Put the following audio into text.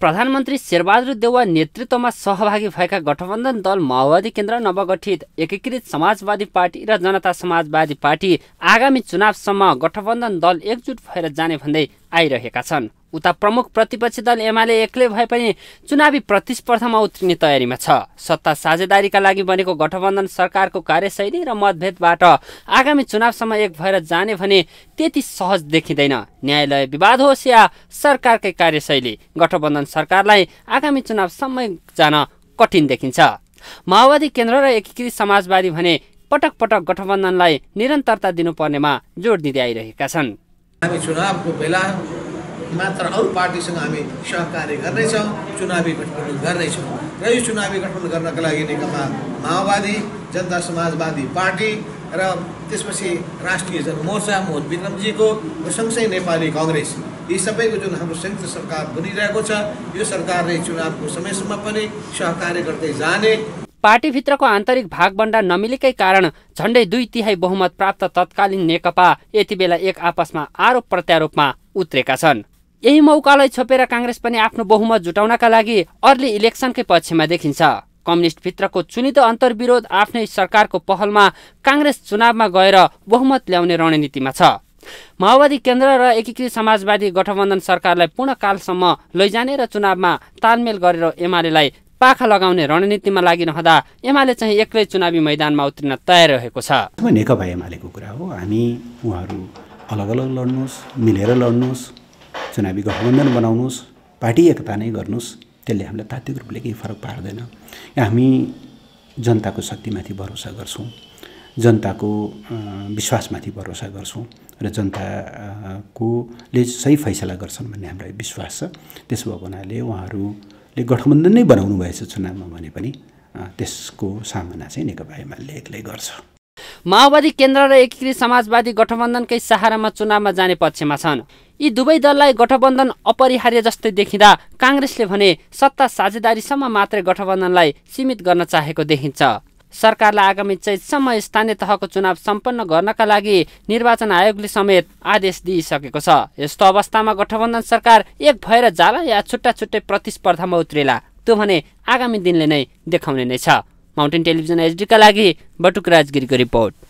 प्रधानमन्त्री शेरबहादुर देउवा नेतृत्वमा सहभागी भएका गठबन्धन दल माओवादी केन्द्र नवगठित एकीकृत समाजवादी पार्टी र जनता समाजवादी पार्टी आगामी चुनावसम्म गठबन्धन दल एकजुट भएर जाने भन्दै आइरहेका छन् उता प्रमुख प्रतिपक्षी दल एमाले एक्लै भए पनि चुनावी प्रतिस्पर्धामा उत्रिने तयारीमा छ सत्ता साझेदारीका लागि बनेको गठबन्धन सरकारको कार्यशैली र मतभेदबाट आगामी चुनावसम्म एक भएर जाने भने त्यति सहज देखिँदैन न्यायालय विवाद होस् या सरकारकै कार्यशैली गठबन्धन सरकारलाई आगामी चुनावसम्म जान कठिन देखिन्छ माओवादी केन्द्र र एकीकृत समाजवादी भने पटक पटक गठबन्धनलाई निरन्तरता दिनुपर्नेमा जोड दिँदै आइरहेका छन् चुनाव को बेला मात्र पार्टी पार्टीसँग हामी सहकार करने चुनावी गठबंधन करने चुनावी गठबंधन करना का नेकपा माओवादी जनता समाजवादी पार्टी रेस त्यसपछि राष्ट्रीय जनमोर्चा मोहन विक्रमजी को सँगसँगै कंग्रेस ये सब को जो हम संयुक्त सरकार बनी छ सरकार ने चुनाव समयसम्म पनि सहकार करते जाने पार्टीभित्रको आन्तरिक भागभन्डा नमिलेकै कारण झण्डै दुई तिहाई बहुमत प्राप्त तत्कालीन नेकपा यति बेला एक आपसमा आरोप प्रत्यारोपमा उत्रेका छन् यही मौकालाई छोपेर काङ्ग्रेस पनि आफ्नो बहुमत जुटाउनका लागि अर्ली इलेक्सनकै पक्षमा देखिन्छ कम्युनिस्टभित्रको चुनिदो अन्तर्विरोध आफ्नै सरकारको पहलमा काङ्ग्रेस चुनावमा गएर बहुमत ल्याउने रणनीतिमा छ माओवादी केन्द्र र एकीकृत समाजवादी गठबन्धन सरकारलाई पूर्णकालसम्म लैजाने र चुनावमा तालमेल गरेर एमालेलाई पाखा लगाउने रणनीतिमा लागिरहँदा एमाले चाहिँ एक्लै चुनावी मैदानमा उत्रिन तयार रहेको छ नेकपा एमालेको कुरा हो हामी उहाँहरू अलग अलग लड्नुहोस् मिलेर लड्नुहोस् चुनावी गठबन्धन बनाउनुहोस् पार्टी एकता नै गर्नुहोस् त्यसले हामीलाई तात्विक रूपले केही फरक पार्दैन हामी जनताको शक्तिमाथि भरोसा गर्छौँ जनताको विश्वासमाथि भरोसा गर्छौँ र जनताकोले सही फैसला गर्छन् भन्ने हामीलाई विश्वास छ त्यसो भएको हुनाले उहाँहरू ले गठबन्धन नै बनाउनु भएछ चुनावमा भने पनि त्यसको सामना चाहिँ नेकपा एमाले एक्लै गर्छ माओवादी केन्द्र र एकीकृत समाजवादी गठबन्धनकै सहारामा चुनावमा जाने पक्षमा छन् यी दुवै दललाई गठबन्धन अपरिहार्य जस्तै देखिँदा काङ्ग्रेसले भने सत्ता साझेदारीसम्म मात्रै गठबन्धनलाई सीमित गर्न चाहेको देखिन्छ सरकारलाई आगामी चैतसम्म स्थानीय तहको चुनाव सम्पन्न गर्नका लागि निर्वाचन आयोगले समेत आदेश दिइसकेको छ यस्तो अवस्थामा गठबन्धन सरकार एक भएर जाला या छुट्टा छुट्टै प्रतिस्पर्धामा उत्रेला त्यो भने आगामी दिनले नै देखाउने नै छ माउन्टेन टेलिभिजन एचडीका लागि बटुक राजगिरीको रिपोर्ट